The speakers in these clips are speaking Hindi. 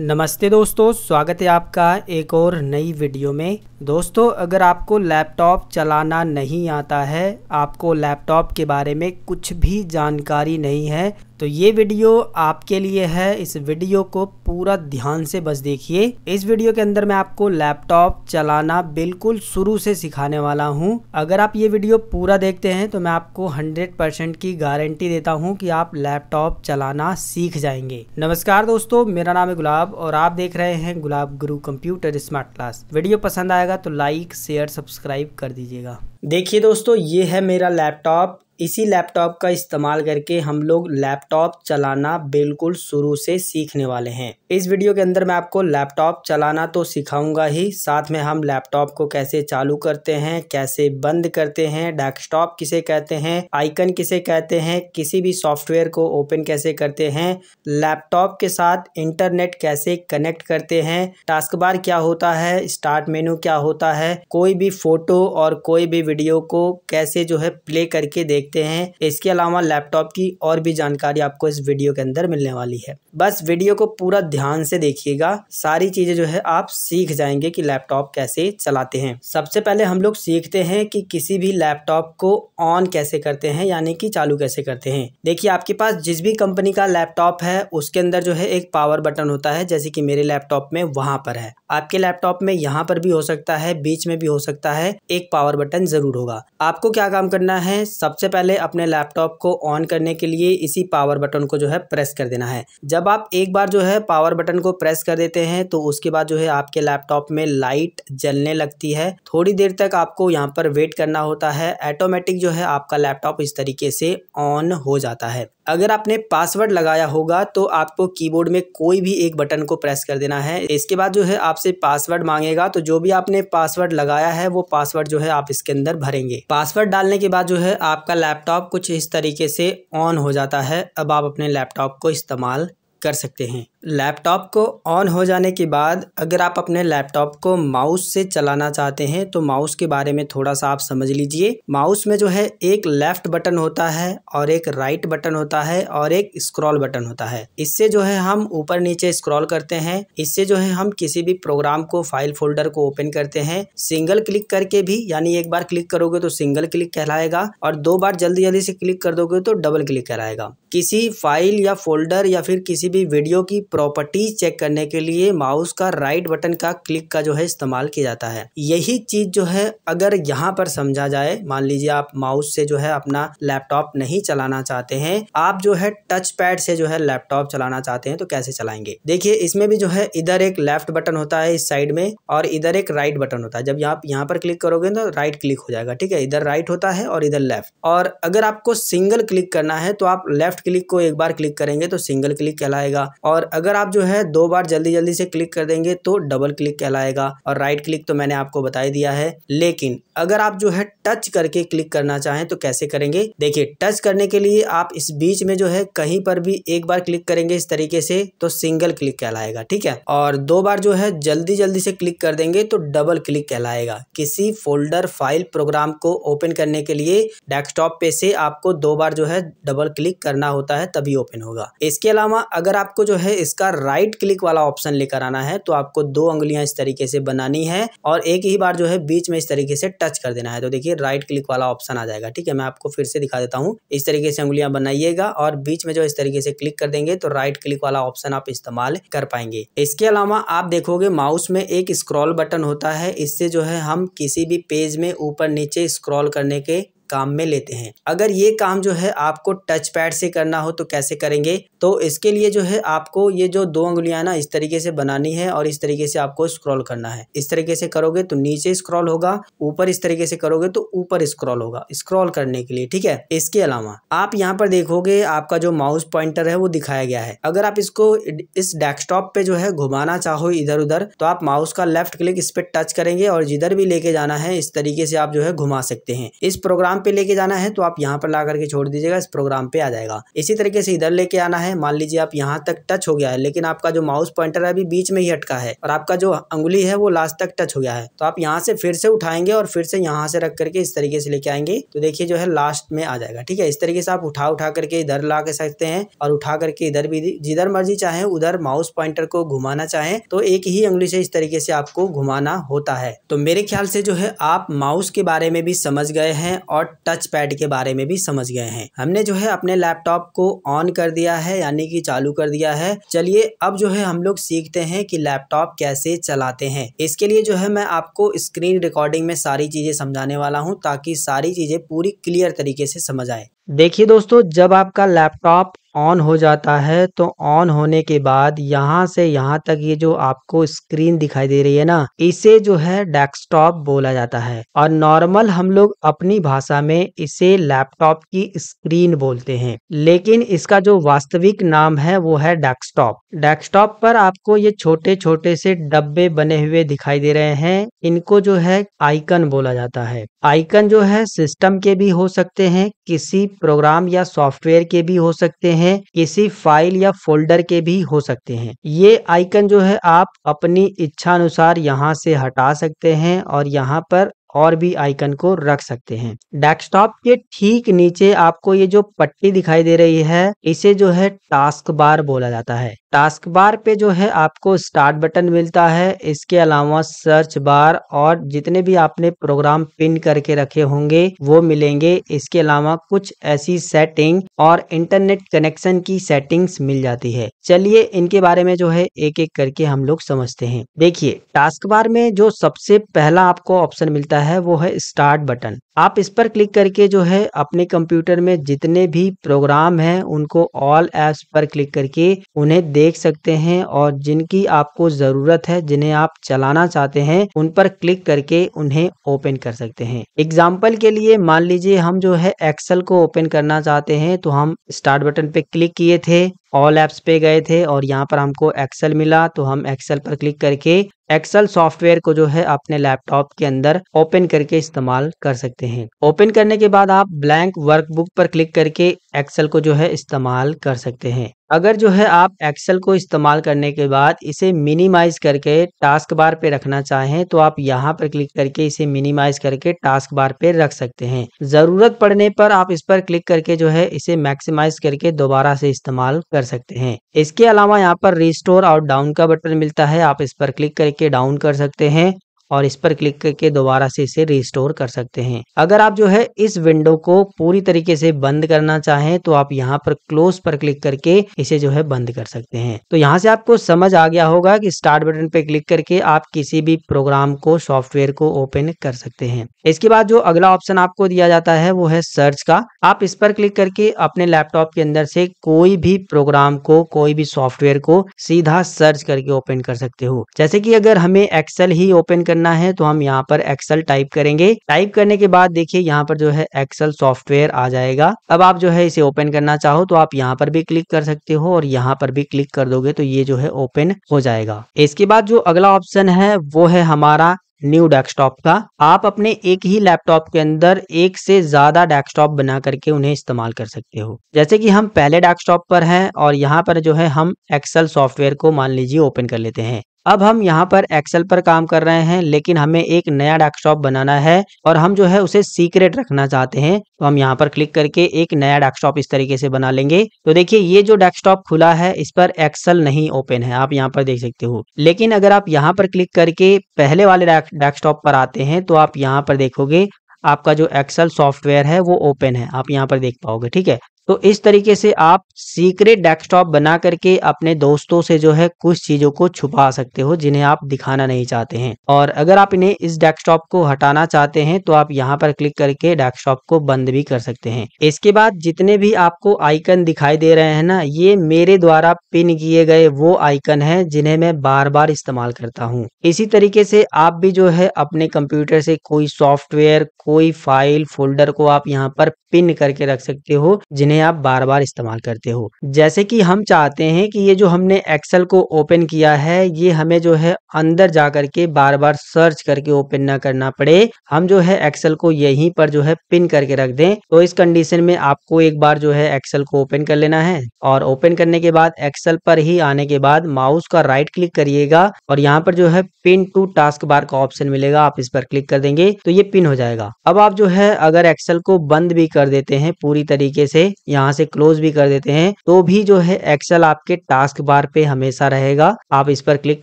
नमस्ते दोस्तों स्वागत है आपका एक और नई वीडियो में दोस्तों अगर आपको लैपटॉप चलाना नहीं आता है आपको लैपटॉप के बारे में कुछ भी जानकारी नहीं है तो ये वीडियो आपके लिए है इस वीडियो को पूरा ध्यान से बस देखिए इस वीडियो के अंदर मैं आपको लैपटॉप चलाना बिल्कुल शुरू से सिखाने वाला हूँ अगर आप ये वीडियो पूरा देखते हैं तो मैं आपको 100% की गारंटी देता हूँ कि आप लैपटॉप चलाना सीख जाएंगे नमस्कार दोस्तों मेरा नाम है गुलाब और आप देख रहे हैं गुलाब गुरु कंप्यूटर स्मार्ट क्लास वीडियो पसंद आएगा तो लाइक शेयर सब्सक्राइब कर दीजिएगा देखिए दोस्तों ये है मेरा लैपटॉप इसी लैपटॉप का इस्तेमाल करके हम लोग लैपटॉप चलाना बिल्कुल शुरू से सीखने वाले हैं इस वीडियो के अंदर मैं आपको लैपटॉप चलाना तो सिखाऊंगा ही साथ में हम लैपटॉप को कैसे चालू करते हैं कैसे बंद करते हैं डेस्कटॉप किसे कहते हैं आइकन किसे कहते हैं किसी भी सॉफ्टवेयर को ओपन कैसे करते हैं लैपटॉप के साथ इंटरनेट कैसे कनेक्ट करते हैं टास्क बार क्या होता है स्टार्ट मेनू क्या होता है कोई भी फोटो और कोई भी वीडियो को कैसे जो है प्ले करके देख देखते हैं इसके अलावा लैपटॉप की और भी जानकारी आपको इस वीडियो के अंदर मिलने वाली है बस वीडियो को पूरा ध्यान से देखिएगा सारी चीजें जो है आप सीख जाएंगे कि लैपटॉप कैसे चलाते हैं सबसे पहले हम लोग सीखते हैं कि किसी भी लैपटॉप को ऑन कैसे करते हैं यानी कि चालू कैसे करते हैं देखिए आपके पास जिस भी कंपनी का लैपटॉप है उसके अंदर जो है एक पावर बटन होता है जैसे कि मेरे लैपटॉप में वहां पर है आपके लैपटॉप में यहाँ पर भी हो सकता है बीच में भी हो सकता है एक पावर बटन जरूर होगा आपको क्या काम करना है सबसे पहले अपने लैपटॉप को ऑन करने के लिए इसी पावर बटन को जो है प्रेस कर देना है जब आप एक बार जो है पावर बटन को प्रेस कर देते हैं तो उसके बाद जो है आपके लैपटॉप में लाइट जलने लगती है थोड़ी देर तक आपको यहाँ पर वेट करना होता है ऑटोमेटिक जो है आपका लैपटॉप इस तरीके से ऑन हो जाता है अगर आपने पासवर्ड लगाया होगा तो आपको कीबोर्ड में कोई भी एक बटन को प्रेस कर देना है इसके बाद जो है आपसे पासवर्ड मांगेगा तो जो भी आपने पासवर्ड लगाया है वो पासवर्ड जो है आप इसके अंदर भरेंगे पासवर्ड डालने के बाद जो है आपका लैपटॉप कुछ इस तरीके से ऑन हो जाता है अब आप अपने लैपटॉप को इस्तेमाल कर सकते हैं लैपटॉप को ऑन हो जाने के बाद अगर आप अपने लैपटॉप को माउस से चलाना चाहते हैं तो माउस के बारे में थोड़ा सा आप समझ लीजिए माउस में जो है एक लेफ्ट बटन होता है और एक राइट बटन होता है और एक स्क्रॉल बटन होता है इससे जो है हम ऊपर नीचे स्क्रॉल करते हैं इससे जो है हम किसी भी प्रोग्राम को फाइल फोल्डर को ओपन करते हैं सिंगल क्लिक करके भी यानी एक बार क्लिक करोगे तो सिंगल क्लिक कहलाएगा और दो बार जल्दी जल्दी से क्लिक कर दोगे तो डबल क्लिक कहलाएगा किसी फाइल या फोल्डर या फिर किसी भी वीडियो की प्रॉपर्टीज चेक करने के लिए माउस का राइट बटन का क्लिक का जो है इस्तेमाल किया जाता है यही चीज जो है अगर यहाँ पर समझा जाए मान लीजिए आप माउस से जो है अपना लैपटॉप नहीं चलाना चाहते हैं आप जो है टच पैड से जो है लैपटॉप चलाना चाहते हैं तो कैसे चलाएंगे देखिए इसमें भी जो है इधर एक लेफ्ट बटन होता है इस साइड में और इधर एक राइट बटन होता है जब आप यहाँ पर क्लिक करोगे तो राइट क्लिक हो जाएगा ठीक है इधर राइट होता है और इधर लेफ्ट और अगर आपको सिंगल क्लिक करना है तो आप लेफ्ट क्लिक को एक बार क्लिक करेंगे तो सिंगल क्लिक कहलाएगा और अगर आप जो है दो बार जल्दी जल्दी से क्लिक कर देंगे तो डबल क्लिक कहलाएगा और राइट क्लिक तो मैंने आपको बताई दिया है लेकिन अगर आप जो है टच करके क्लिक करना चाहें तो कैसे करेंगे देखिए टच करने के लिए आप इस बीच में जो है कहीं पर भी एक बार क्लिक करेंगे इस तरीके से तो सिंगल क्लिक कहलाएगा ठीक है और दो बार जो है जल्दी जल्दी से क्लिक कर देंगे तो डबल क्लिक कहलाएगा किसी फोल्डर फाइल प्रोग्राम को ओपन करने के लिए डेस्कटॉप पे से आपको दो बार जो है डबल क्लिक करना होता है तभी ओपन होगा इसके अलावा अगर आपको जो है इसका राइट क्लिक वाला ऑप्शन लेकर आना है तो आपको दो उंगलियां इस तरीके से बनानी है और एक ही बार जो है बीच में इस तरीके से टच कर देना है तो देखिए राइट क्लिक वाला ऑप्शन आ जाएगा ठीक है मैं आपको फिर से दिखा देता हूँ इस तरीके से उंगलियां बनाइएगा और बीच में जो इस तरीके से क्लिक कर देंगे तो राइट क्लिक वाला ऑप्शन आप इस्तेमाल कर पाएंगे इसके अलावा आप देखोगे माउस में एक स्क्रॉल बटन होता है इससे जो है हम किसी भी पेज में ऊपर नीचे स्क्रॉल करने के काम में लेते हैं अगर ये काम जो है आपको टच पैड से करना हो तो कैसे करेंगे तो इसके लिए जो है आपको ये जो दो उंगलियां ना इस तरीके से बनानी है और इस तरीके से आपको स्क्रॉल करना है इस तरीके से करोगे तो नीचे स्क्रॉल होगा ऊपर इस तरीके से करोगे तो ऊपर स्क्रॉल होगा स्क्रॉल करने के लिए ठीक है इसके अलावा आप यहाँ पर देखोगे आपका जो माउस पॉइंटर है वो दिखाया गया है अगर आप इसको इस डेस्कटॉप पे जो है घुमाना चाहो इधर उधर तो आप माउस का लेफ्ट क्लिक इस पर टच करेंगे और जिधर भी लेके जाना है इस तरीके से आप जो है घुमा सकते हैं इस प्रोग्राम प्रोग्राम पे लेके जाना है तो आप यहाँ पर ला करके छोड़ दीजिएगा इस प्रोग्राम पे आ जाएगा इसी तरीके से इधर लेके आना है मान लीजिए आप यहाँ तक टच हो गया है लेकिन आपका जो माउस पॉइंटर है अभी बीच में ही अटका है और आपका जो अंगुली है वो लास्ट तक टच हो गया है तो आप यहाँ से फिर से उठाएंगे और फिर से यहाँ से रख करके इस तरीके से लेके आएंगे तो देखिए जो है लास्ट में आ जाएगा ठीक है इस तरीके से आप उठा उठा करके इधर ला के सकते हैं और उठा करके इधर भी जिधर मर्जी चाहे उधर माउस पॉइंटर को घुमाना चाहे तो एक ही अंगुली से इस तरीके से आपको घुमाना होता है तो मेरे ख्याल से जो है आप माउस के बारे में भी समझ गए हैं और टच पैड के बारे में भी समझ गए हैं हमने जो है अपने लैपटॉप को ऑन कर दिया है यानी कि चालू कर दिया है चलिए अब जो है हम लोग सीखते हैं कि लैपटॉप कैसे चलाते हैं इसके लिए जो है मैं आपको स्क्रीन रिकॉर्डिंग में सारी चीजें समझाने वाला हूँ ताकि सारी चीजें पूरी क्लियर तरीके से समझ आए देखिए दोस्तों जब आपका लैपटॉप ऑन हो जाता है तो ऑन होने के बाद यहाँ से यहाँ तक ये जो आपको स्क्रीन दिखाई दे रही है ना इसे जो है डेस्कटॉप बोला जाता है और नॉर्मल हम लोग अपनी भाषा में इसे लैपटॉप की स्क्रीन बोलते हैं लेकिन इसका जो वास्तविक नाम है वो है डेस्कटॉप डेस्कटॉप पर आपको ये छोटे छोटे से डब्बे बने हुए दिखाई दे रहे हैं इनको जो है आइकन बोला जाता है आइकन जो है सिस्टम के भी हो सकते हैं किसी प्रोग्राम या सॉफ्टवेयर के भी हो सकते हैं किसी फाइल या फोल्डर के भी हो सकते हैं ये आइकन जो है आप अपनी इच्छा अनुसार यहाँ से हटा सकते हैं और यहाँ पर और भी आइकन को रख सकते हैं डेस्कटॉप के ठीक नीचे आपको ये जो पट्टी दिखाई दे रही है इसे जो है टास्क बार बोला जाता है टास्क बार पे जो है आपको स्टार्ट बटन मिलता है इसके अलावा सर्च बार और जितने भी आपने प्रोग्राम पिन करके रखे होंगे वो मिलेंगे इसके अलावा कुछ ऐसी सेटिंग और इंटरनेट कनेक्शन की सेटिंग्स मिल जाती है चलिए इनके बारे में जो है एक एक करके हम लोग समझते हैं देखिए टास्क बार में जो सबसे पहला आपको ऑप्शन मिलता है होता है वो है स्टार्ट बटन आप इस पर क्लिक करके जो है अपने कंप्यूटर में जितने भी प्रोग्राम हैं उनको ऑल एप्स पर क्लिक करके उन्हें देख सकते हैं और जिनकी आपको जरूरत है जिन्हें आप चलाना चाहते हैं उन पर क्लिक करके उन्हें ओपन कर सकते हैं एग्जाम्पल के लिए मान लीजिए हम जो है एक्सेल को ओपन करना चाहते हैं तो हम स्टार्ट बटन पे क्लिक किए थे ऑल एप्स पे गए थे और यहाँ पर हमको एक्सेल मिला तो हम एक्सेल पर क्लिक करके एक्सेल सॉफ्टवेयर को जो है अपने लैपटॉप के अंदर ओपन करके इस्तेमाल कर सकते हैं ओपन करने के बाद आप ब्लैंक वर्कबुक पर क्लिक करके एक्सेल को जो है इस्तेमाल कर सकते हैं अगर जो है आप एक्सेल को इस्तेमाल करने के बाद इसे मिनिमाइज करके टास्क बार पे रखना चाहें तो आप यहाँ पर क्लिक करके इसे मिनिमाइज करके टास्क बार पे रख सकते हैं ज़रूरत पड़ने पर आप इस पर क्लिक करके जो है इसे मैक्सिमाइज करके दोबारा से इस्तेमाल कर सकते हैं इसके अलावा यहाँ पर रिस्टोर और डाउन का बटन मिलता है आप इस पर क्लिक करके डाउन कर सकते हैं और इस पर क्लिक करके दोबारा से इसे रिस्टोर कर सकते हैं अगर आप जो है इस विंडो को पूरी तरीके से बंद करना चाहें तो आप यहाँ पर क्लोज पर क्लिक करके इसे जो है बंद कर सकते हैं तो यहाँ से आपको समझ आ गया होगा कि स्टार्ट बटन पे क्लिक करके आप किसी भी प्रोग्राम को सॉफ्टवेयर को ओपन कर सकते हैं इसके बाद जो अगला ऑप्शन आपको दिया जाता है वो है सर्च का आप इस पर क्लिक करके अपने लैपटॉप के अंदर से कोई भी प्रोग्राम को कोई भी सॉफ्टवेयर को सीधा सर्च करके ओपन कर सकते हो जैसे की अगर हमें एक्सेल ही ओपन करना है तो हम यहाँ पर एक्सेल टाइप करेंगे टाइप करने के बाद देखिए यहाँ पर जो है एक्सेल सॉफ्टवेयर आ जाएगा अब आप जो है इसे ओपन करना चाहो तो आप यहाँ पर भी क्लिक कर सकते हो और यहाँ पर भी क्लिक कर दोगे तो ये जो है ओपन हो जाएगा इसके बाद जो अगला ऑप्शन है वो है हमारा न्यू डेस्कटॉप का आप अपने एक ही लैपटॉप के अंदर एक से ज्यादा डेस्कटॉप बना करके उन्हें इस्तेमाल कर सकते हो जैसे कि हम पहले डेस्कटॉप पर हैं और यहाँ पर जो है हम एक्सेल सॉफ्टवेयर को मान लीजिए ओपन कर लेते हैं अब हम यहाँ पर एक्सेल पर काम कर रहे हैं लेकिन हमें एक नया डेस्कटॉप बनाना है और हम जो है उसे सीक्रेट रखना चाहते हैं तो हम यहाँ पर क्लिक करके एक नया डेस्कटॉप इस तरीके से बना लेंगे तो देखिए ये जो डेस्कटॉप खुला है इस पर एक्सेल नहीं ओपन है आप यहाँ पर देख सकते हो लेकिन अगर आप यहाँ पर क्लिक करके पहले वाले डेस्कटॉप पर आते हैं तो आप यहाँ पर देखोगे आपका जो एक्सेल सॉफ्टवेयर है वो ओपन है आप यहाँ पर देख पाओगे ठीक है तो इस तरीके से आप सीक्रेट डेस्कटॉप बना करके अपने दोस्तों से जो है कुछ चीजों को छुपा सकते हो जिन्हें आप दिखाना नहीं चाहते हैं और अगर आप इन्हें इस डेस्कटॉप को हटाना चाहते हैं तो आप यहाँ पर क्लिक करके डेस्कटॉप को बंद भी कर सकते हैं इसके बाद जितने भी आपको आइकन दिखाई दे रहे हैं ना ये मेरे द्वारा पिन किए गए वो आइकन है जिन्हें मैं बार बार इस्तेमाल करता हूँ इसी तरीके से आप भी जो है अपने कंप्यूटर से कोई सॉफ्टवेयर कोई फाइल फोल्डर को आप यहाँ पर पिन करके रख सकते हो जिन्हें जिन्हें आप बार बार इस्तेमाल करते हो जैसे कि हम चाहते हैं कि ये जो हमने एक्सेल को ओपन किया है ये हमें जो है अंदर जा करके बार बार सर्च करके ओपन ना करना पड़े हम जो है एक्सेल को यहीं पर जो है पिन करके रख दें तो इस कंडीशन में आपको एक बार जो है एक्सेल को ओपन कर लेना है और ओपन करने के बाद एक्सेल पर ही आने के बाद माउस का राइट क्लिक करिएगा और यहाँ पर जो है पिन टू टास्क बार का ऑप्शन मिलेगा आप इस पर क्लिक कर देंगे तो ये पिन हो जाएगा अब आप जो है अगर एक्सेल को बंद भी कर देते हैं पूरी तरीके से यहाँ से क्लोज भी कर देते हैं तो भी जो है एक्सेल आपके टास्क बार पे हमेशा रहेगा आप इस पर क्लिक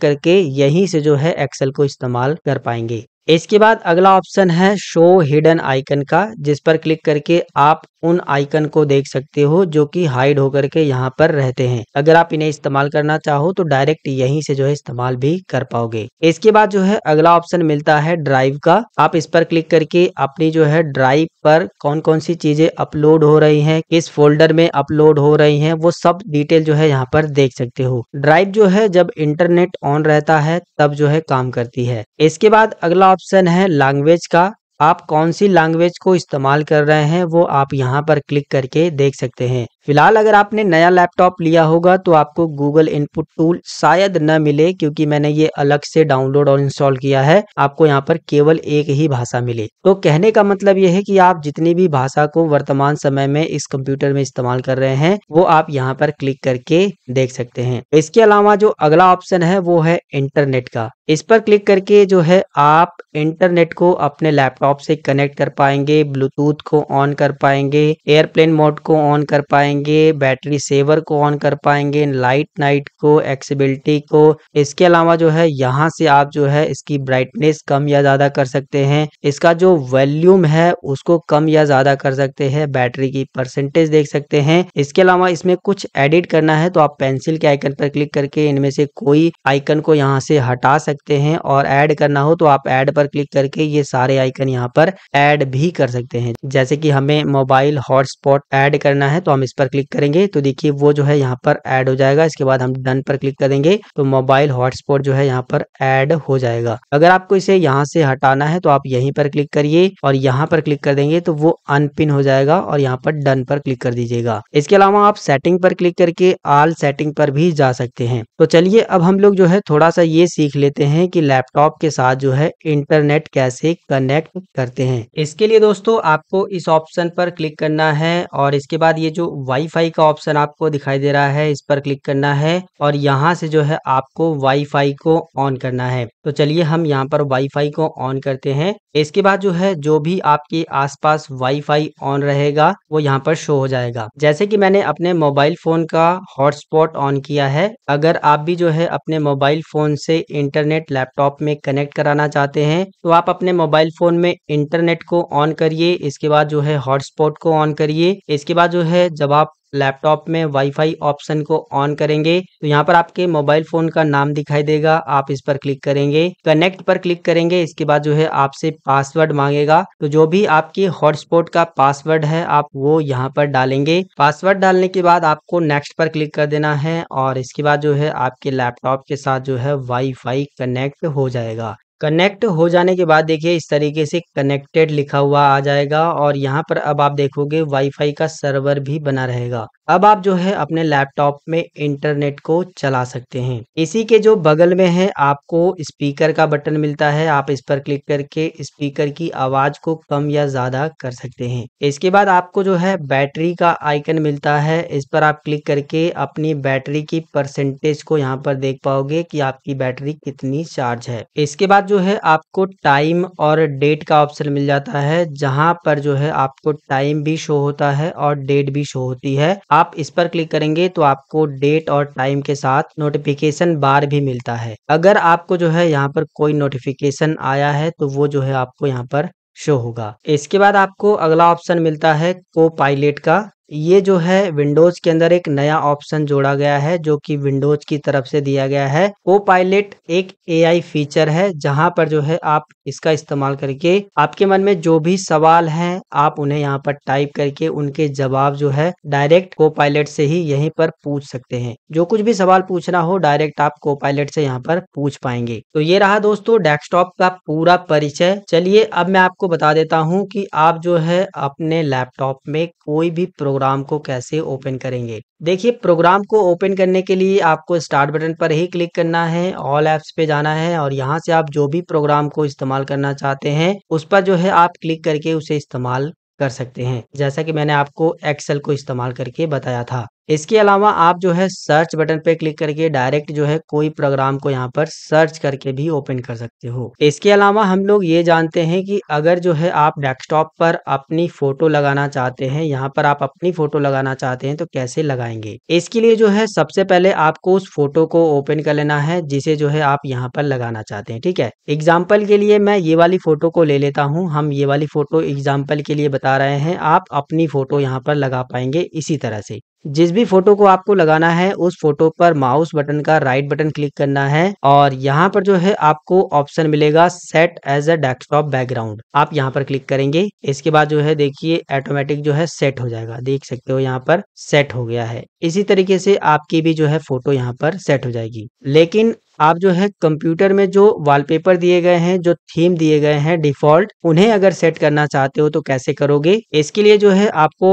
करके यहीं से जो है एक्सेल को इस्तेमाल कर पाएंगे इसके बाद अगला ऑप्शन है शो हिडन आइकन का जिस पर क्लिक करके आप उन आइकन को देख सकते हो जो कि हाइड होकर के यहाँ पर रहते हैं अगर आप इन्हें इस्तेमाल करना चाहो तो डायरेक्ट यहीं से जो है इस्तेमाल भी कर पाओगे इसके बाद जो है अगला ऑप्शन मिलता है ड्राइव का आप इस पर क्लिक करके अपनी जो है ड्राइव पर कौन कौन सी चीजें अपलोड हो रही है किस फोल्डर में अपलोड हो रही है वो सब डिटेल जो है यहाँ पर देख सकते हो ड्राइव जो है जब इंटरनेट ऑन रहता है तब जो है काम करती है इसके बाद अगला ऑप्शन है लैंग्वेज का आप कौन सी लैंग्वेज को इस्तेमाल कर रहे हैं वो आप यहाँ पर क्लिक करके देख सकते हैं फिलहाल अगर आपने नया लैपटॉप लिया होगा तो आपको गूगल इनपुट टूल शायद न मिले क्योंकि मैंने ये अलग से डाउनलोड और इंस्टॉल किया है आपको यहाँ पर केवल एक ही भाषा मिले तो कहने का मतलब यह है कि आप जितनी भी भाषा को वर्तमान समय में इस कंप्यूटर में इस्तेमाल कर रहे हैं वो आप यहाँ पर क्लिक करके देख सकते हैं इसके अलावा जो अगला ऑप्शन है वो है इंटरनेट का इस पर क्लिक करके जो है आप इंटरनेट को अपने लैपटॉप से कनेक्ट कर पाएंगे ब्लूटूथ को ऑन कर पाएंगे एयरप्लेन मोड को ऑन कर पाएंगे पाएंगे बैटरी सेवर को ऑन कर पाएंगे लाइट नाइट को एक्सिबिलिटी को इसके अलावा जो है यहाँ से आप जो है इसकी ब्राइटनेस कम या ज़्यादा कर सकते हैं इसका जो वॉल्यूम है उसको कम या ज़्यादा कर सकते हैं बैटरी की परसेंटेज देख सकते हैं इसके अलावा इसमें कुछ एडिट करना है तो आप पेंसिल के आइकन पर क्लिक करके इनमें से कोई आइकन को यहाँ से हटा सकते हैं और एड करना हो तो आप एड पर क्लिक करके ये सारे आइकन यहाँ पर एड भी कर सकते हैं जैसे कि हमें मोबाइल हॉटस्पॉट ऐड करना है तो हम इस पर पर क्लिक करेंगे तो देखिए वो जो है यहाँ पर ऐड हो जाएगा इसके बाद हम डन पर क्लिक करेंगे तो मोबाइल हॉटस्पॉट जो है यहाँ पर ऐड हो जाएगा अगर आपको इसे यहाँ से हटाना है तो आप यहीं पर क्लिक करिए और यहाँ पर क्लिक कर देंगे तो वो अनपिन हो जाएगा और यहाँ पर डन पर क्लिक कर दीजिएगा इसके अलावा आप सेटिंग पर क्लिक करके आल सेटिंग पर भी जा सकते हैं तो चलिए अब हम लोग जो है थोड़ा सा ये सीख लेते हैं कि लैपटॉप के साथ जो है इंटरनेट कैसे कनेक्ट करते हैं इसके लिए दोस्तों आपको इस ऑप्शन पर क्लिक करना है और इसके बाद ये जो वाई वाईफाई का ऑप्शन आपको दिखाई दे रहा है इस पर क्लिक करना है और यहाँ से जो है आपको वाईफाई को ऑन करना है तो चलिए हम यहाँ पर वाईफाई को ऑन करते हैं इसके बाद जो है जो भी आपके आसपास वाईफाई ऑन रहेगा वो यहाँ पर शो हो जाएगा जैसे कि मैंने अपने मोबाइल फोन का हॉटस्पॉट ऑन किया है अगर आप भी जो है अपने मोबाइल फोन से इंटरनेट लैपटॉप में कनेक्ट कराना चाहते हैं तो आप अपने मोबाइल फोन में इंटरनेट को ऑन करिए इसके बाद जो है हॉटस्पॉट को ऑन करिए इसके बाद जो है जब आप लैपटॉप में वाईफाई ऑप्शन को ऑन करेंगे तो यहाँ पर आपके मोबाइल फोन का नाम दिखाई देगा आप इस पर क्लिक करेंगे कनेक्ट पर क्लिक करेंगे इसके बाद जो है आपसे पासवर्ड मांगेगा तो जो भी आपके हॉटस्पॉट का पासवर्ड है आप वो यहाँ पर डालेंगे पासवर्ड डालने के बाद आपको नेक्स्ट पर क्लिक कर देना है और इसके बाद जो है आपके लैपटॉप के साथ जो है वाई कनेक्ट हो जाएगा कनेक्ट हो जाने के बाद देखिए इस तरीके से कनेक्टेड लिखा हुआ आ जाएगा और यहाँ पर अब आप देखोगे वाईफाई का सर्वर भी बना रहेगा अब आप जो है अपने लैपटॉप में इंटरनेट को चला सकते हैं इसी के जो बगल में है आपको स्पीकर का बटन मिलता है आप इस पर क्लिक करके स्पीकर की आवाज को कम या ज्यादा कर सकते हैं इसके बाद आपको जो है बैटरी का आइकन मिलता है इस पर आप क्लिक करके अपनी बैटरी की परसेंटेज को यहाँ पर देख पाओगे की आपकी बैटरी कितनी चार्ज है इसके बाद जो है आपको टाइम और डेट का ऑप्शन मिल जाता है जहां पर जो है आपको टाइम भी शो होता है और डेट भी शो होती है आप इस पर क्लिक करेंगे तो आपको डेट और टाइम के साथ नोटिफिकेशन बार भी मिलता है अगर आपको जो है यहाँ पर कोई नोटिफिकेशन आया है तो वो जो है आपको यहाँ पर शो होगा इसके बाद आपको अगला ऑप्शन मिलता है को पायलट का ये जो है विंडोज के अंदर एक नया ऑप्शन जोड़ा गया है जो कि विंडोज की तरफ से दिया गया है को पायलट एक एआई फीचर है जहां पर जो है आप इसका इस्तेमाल करके आपके मन में जो भी सवाल हैं आप उन्हें यहां पर टाइप करके उनके जवाब जो है डायरेक्ट को पायलट से ही यहीं पर पूछ सकते हैं जो कुछ भी सवाल पूछना हो डायरेक्ट आप को पायलट से यहाँ पर पूछ पाएंगे तो ये रहा दोस्तों डेस्कटॉप का पूरा परिचय चलिए अब मैं आपको बता देता हूँ की आप जो है अपने लैपटॉप में कोई भी प्रोग्राम प्रोग्राम को कैसे ओपन करेंगे देखिए प्रोग्राम को ओपन करने के लिए आपको स्टार्ट बटन पर ही क्लिक करना है ऑल एप्स पे जाना है और यहाँ से आप जो भी प्रोग्राम को इस्तेमाल करना चाहते हैं उस पर जो है आप क्लिक करके उसे इस्तेमाल कर सकते हैं जैसा कि मैंने आपको एक्सेल को इस्तेमाल करके बताया था इसके अलावा आप जो है सर्च बटन पे क्लिक करके डायरेक्ट जो है कोई प्रोग्राम को यहाँ पर सर्च करके भी ओपन कर सकते हो इसके अलावा हम लोग ये जानते हैं कि अगर जो है आप डेस्कटॉप पर अपनी फोटो लगाना चाहते हैं यहाँ पर आप अपनी फोटो लगाना चाहते हैं तो कैसे लगाएंगे इसके लिए जो है सबसे पहले आपको उस फोटो को ओपन कर लेना है जिसे जो है आप यहाँ पर लगाना चाहते हैं ठीक है एग्जाम्पल के लिए मैं ये वाली फोटो को ले लेता हूँ हम ये वाली फोटो एग्जाम्पल के लिए बता रहे हैं आप अपनी फोटो यहाँ पर लगा पाएंगे इसी तरह से जिस भी फोटो को आपको लगाना है उस फोटो पर माउस बटन का राइट बटन क्लिक करना है और यहाँ पर जो है आपको ऑप्शन मिलेगा set as a desktop background आप यहाँ पर क्लिक करेंगे इसके बाद जो है देखिए ऑटोमेटिक जो है सेट हो जाएगा देख सकते हो यहाँ पर सेट हो गया है इसी तरीके से आपकी भी जो है फोटो यहाँ पर सेट हो जाएगी लेकिन आप जो है कंप्यूटर में जो वॉलपेपर दिए गए हैं जो थीम दिए गए हैं डिफॉल्ट उन्हें अगर सेट करना चाहते हो तो कैसे करोगे इसके लिए जो है आपको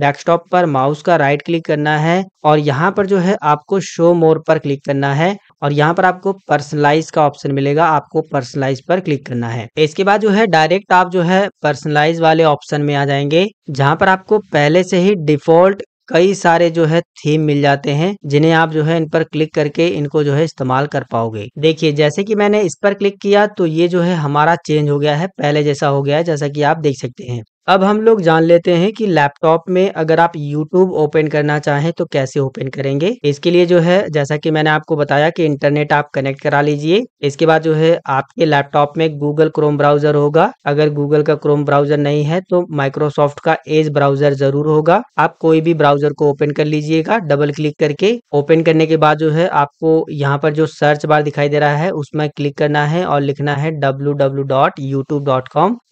डेस्कटॉप पर माउस का राइट क्लिक करना है और यहाँ पर जो है आपको शो मोर पर क्लिक करना है और यहाँ पर आपको पर्सनलाइज का ऑप्शन मिलेगा आपको पर्सनलाइज पर क्लिक करना है इसके बाद जो है डायरेक्ट आप जो है पर्सनलाइज वाले ऑप्शन में आ जाएंगे जहाँ पर आपको पहले से ही डिफॉल्ट कई सारे जो है थीम मिल जाते हैं जिन्हें आप जो है इन पर क्लिक करके इनको जो है इस्तेमाल कर पाओगे देखिए जैसे कि मैंने इस पर क्लिक किया तो ये जो है हमारा चेंज हो गया है पहले जैसा हो गया है जैसा कि आप देख सकते हैं अब हम लोग जान लेते हैं कि लैपटॉप में अगर आप YouTube ओपन करना चाहें तो कैसे ओपन करेंगे इसके लिए जो है जैसा कि मैंने आपको बताया कि इंटरनेट आप कनेक्ट करा लीजिए इसके बाद जो है आपके लैपटॉप में Google Chrome ब्राउजर होगा अगर Google का Chrome ब्राउजर नहीं है तो माइक्रोसॉफ्ट का एज ब्राउजर जरूर होगा आप कोई भी ब्राउजर को ओपन कर लीजिएगा डबल क्लिक करके ओपन करने के बाद जो है आपको यहाँ पर जो सर्च बार दिखाई दे रहा है उसमें क्लिक करना है और लिखना है डब्ल्यू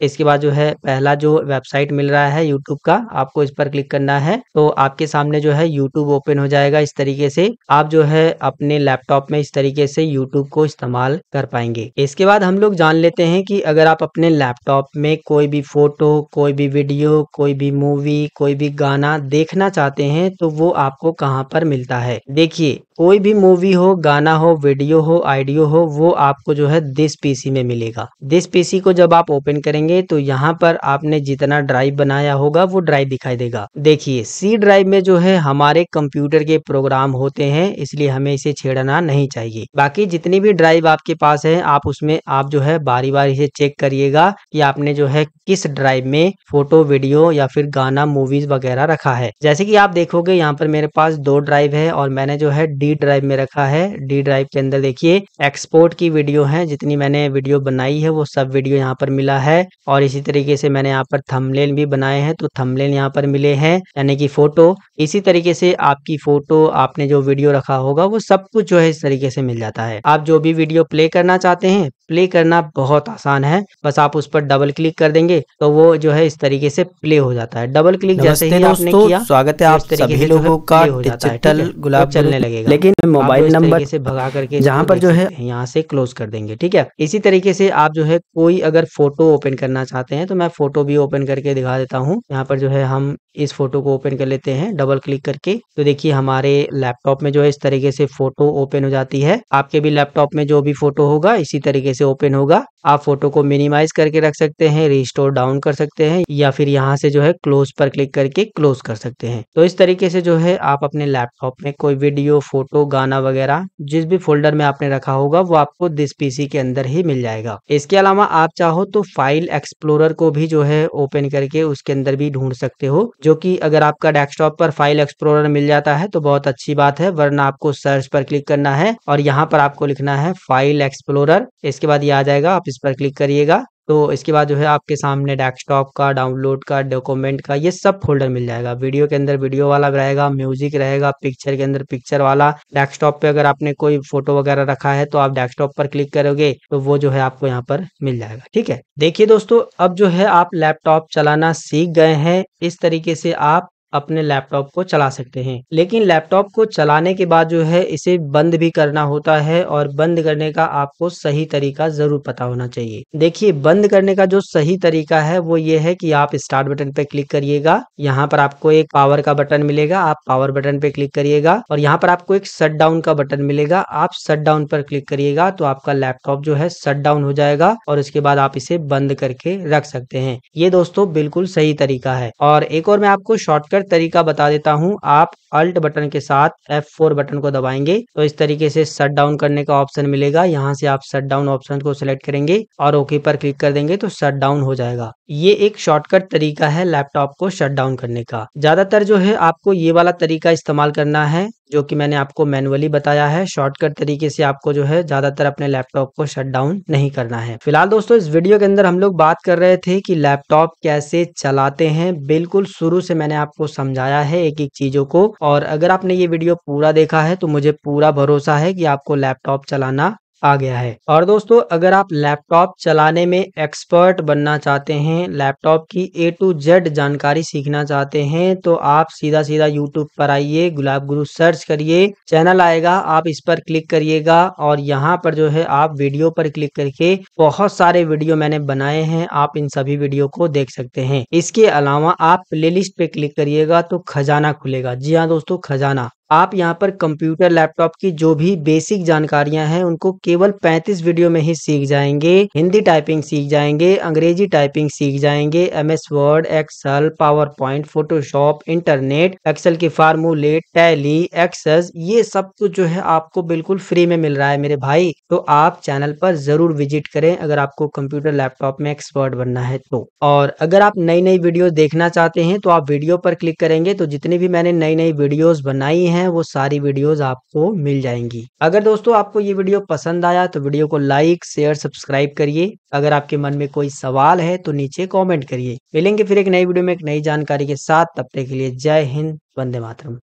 इसके बाद जो है पहला जो वेबसाइट मिल रहा है यूट्यूब का आपको इस पर क्लिक करना है तो आपके सामने जो है यूट्यूब ओपन हो जाएगा इस तरीके से आप जो है अपने लैपटॉप में इस तरीके से यूट्यूब को इस्तेमाल कर पाएंगे इसके बाद हम लोग जान लेते हैं कि अगर आप अपने लैपटॉप में कोई भी फोटो कोई भी वीडियो कोई भी मूवी कोई भी गाना देखना चाहते हैं तो वो आपको कहाँ पर मिलता है देखिए कोई भी मूवी हो गाना हो वीडियो हो आइडियो हो वो आपको जो है दिस पीसी में मिलेगा दिस पीसी को जब आप ओपन करेंगे तो यहाँ पर आपने जितना जितना ड्राइव बनाया होगा वो ड्राइव दिखाई देगा देखिए सी ड्राइव में जो है हमारे कंप्यूटर के प्रोग्राम होते हैं इसलिए हमें इसे छेड़ना नहीं चाहिए बाकी जितनी भी ड्राइव आपके पास है आप उसमें आप जो है बारी बारी से चेक करिएगा कि आपने जो है किस ड्राइव में फोटो वीडियो या फिर गाना मूवीज वगैरह रखा है जैसे कि आप देखोगे यहाँ पर मेरे पास दो ड्राइव है और मैंने जो है डी ड्राइव में रखा है डी ड्राइव के अंदर देखिए एक्सपोर्ट की वीडियो है जितनी मैंने वीडियो बनाई है वो सब वीडियो यहाँ पर मिला है और इसी तरीके से मैंने यहाँ पर थम थंबनेल भी बनाए हैं तो थंबनेल यहाँ पर मिले हैं यानी कि फोटो इसी तरीके से आपकी फोटो आपने जो वीडियो रखा होगा वो सब कुछ जो है इस तरीके से मिल जाता है आप जो भी वीडियो प्ले करना चाहते हैं प्ले करना बहुत आसान है बस आप उस पर डबल क्लिक कर देंगे तो वो जो है इस तरीके से प्ले हो जाता है डबल क्लिक जैसे ही आपने किया स्वागत है तो आप सभी लोगों का डिजिटल गुलाब चलने लगेगा लेकिन मोबाइल नंबर से भगा करके जहाँ पर जो है यहाँ से क्लोज कर देंगे ठीक है इसी तरीके से आप जो है कोई अगर फोटो ओपन करना चाहते हैं तो मैं फोटो भी ओपन करके दिखा देता हूँ यहाँ पर जो है हम इस फोटो को ओपन कर लेते हैं डबल क्लिक करके तो देखिए हमारे लैपटॉप में जो है इस तरीके से फोटो ओपन हो जाती है आपके भी लैपटॉप में जो भी फोटो होगा इसी तरीके से से ओपन होगा आप फोटो को मिनिमाइज करके रख सकते हैं रिस्टोर डाउन कर सकते हैं या फिर यहाँ से जो है क्लोज पर क्लिक करके क्लोज कर सकते हैं तो इस तरीके से जो है आप अपने लैपटॉप में कोई वीडियो फोटो गाना वगैरह जिस भी फोल्डर में आपने रखा होगा वो आपको दिस पीसी के अंदर ही मिल जाएगा इसके अलावा आप चाहो तो फाइल एक्सप्लोरर को भी जो है ओपन करके उसके अंदर भी ढूंढ सकते हो जो की अगर आपका डेस्कटॉप पर फाइल एक्सप्लोरर मिल जाता है तो बहुत अच्छी बात है वरना आपको सर्च पर क्लिक करना है और यहाँ पर आपको लिखना है फाइल एक्सप्लोरर इसके बाद ये आ जाएगा आप इस पर क्लिक करिएगा तो इसके बाद जो है आपके सामने डेस्कटॉप का डाउनलोड का डॉक्यूमेंट का ये सब फोल्डर मिल जाएगा वीडियो के अंदर वीडियो वाला रहेगा म्यूजिक रहेगा पिक्चर के अंदर पिक्चर वाला डेस्कटॉप पे अगर आपने कोई फोटो वगैरह रखा है तो आप डेस्कटॉप पर क्लिक करोगे तो वो जो है आपको यहाँ पर मिल जाएगा ठीक है देखिए दोस्तों अब जो है आप लैपटॉप चलाना सीख गए हैं इस तरीके से आप अपने लैपटॉप को चला सकते हैं लेकिन लैपटॉप को चलाने के बाद जो है इसे बंद भी करना होता है और बंद करने का आपको सही तरीका जरूर पता होना चाहिए देखिए बंद करने का जो सही तरीका है वो ये है कि आप स्टार्ट बटन पे क्लिक करिएगा यहाँ पर आपको एक पावर का बटन मिलेगा आप पावर बटन पे क्लिक करिएगा और यहाँ पर आपको एक शट डाउन का बटन मिलेगा आप शट डाउन पर क्लिक करिएगा तो आपका लैपटॉप जो है शट डाउन हो जाएगा और उसके बाद आप इसे बंद करके रख सकते हैं ये दोस्तों बिल्कुल सही तरीका है और एक और मैं आपको शॉर्टकट फ़िर तरीका बता देता हूँ आप अल्ट बटन के साथ F4 बटन को दबाएंगे तो इस तरीके से शट डाउन करने का ऑप्शन मिलेगा यहाँ से आप शट डाउन ऑप्शन को सिलेक्ट करेंगे और ओके पर क्लिक कर देंगे तो शट डाउन हो जाएगा ये एक शॉर्टकट तरीका है लैपटॉप को शट डाउन करने का ज्यादातर जो है आपको ये वाला तरीका इस्तेमाल करना है जो कि मैंने आपको मैनुअली बताया है शॉर्टकट तरीके से आपको जो है ज़्यादातर अपने लैपटॉप को शट डाउन नहीं करना है फिलहाल दोस्तों इस वीडियो के अंदर हम लोग बात कर रहे थे कि लैपटॉप कैसे चलाते हैं बिल्कुल शुरू से मैंने आपको समझाया है एक एक चीज़ों को और अगर आपने ये वीडियो पूरा देखा है तो मुझे पूरा भरोसा है कि आपको लैपटॉप चलाना आ गया है और दोस्तों अगर आप लैपटॉप चलाने में एक्सपर्ट बनना चाहते हैं लैपटॉप की ए टू जेड जानकारी सीखना चाहते हैं तो आप सीधा सीधा यूट्यूब पर आइए गुलाब गुरु सर्च करिए चैनल आएगा आप इस पर क्लिक करिएगा और यहाँ पर जो है आप वीडियो पर क्लिक करके बहुत सारे वीडियो मैंने बनाए हैं आप इन सभी वीडियो को देख सकते हैं इसके अलावा आप प्ले पे क्लिक करिएगा तो खजाना खुलेगा जी हाँ दोस्तों खजाना आप यहाँ पर कंप्यूटर लैपटॉप की जो भी बेसिक जानकारियां हैं उनको केवल 35 वीडियो में ही सीख जाएंगे हिंदी टाइपिंग सीख जाएंगे अंग्रेजी टाइपिंग सीख जाएंगे MS Word Excel PowerPoint Photoshop internet Excel के फार्मूले टैली एक्सेस ये सब कुछ तो जो है आपको बिल्कुल फ्री में मिल रहा है मेरे भाई तो आप चैनल पर जरूर विजिट करें अगर आपको कंप्यूटर लैपटॉप में एक्सपर्ट बनना है तो और अगर आप नई नई वीडियो देखना चाहते हैं तो आप वीडियो पर क्लिक करेंगे तो जितनी भी मैंने नई नई वीडियोज बनाई है हैं वो सारी वीडियोस आपको मिल जाएंगी अगर दोस्तों आपको ये वीडियो पसंद आया तो वीडियो को लाइक शेयर सब्सक्राइब करिए अगर आपके मन में कोई सवाल है तो नीचे कॉमेंट करिए मिलेंगे फिर एक नई वीडियो में एक नई जानकारी के साथ तब तक के लिए जय हिंद वंदे मातरम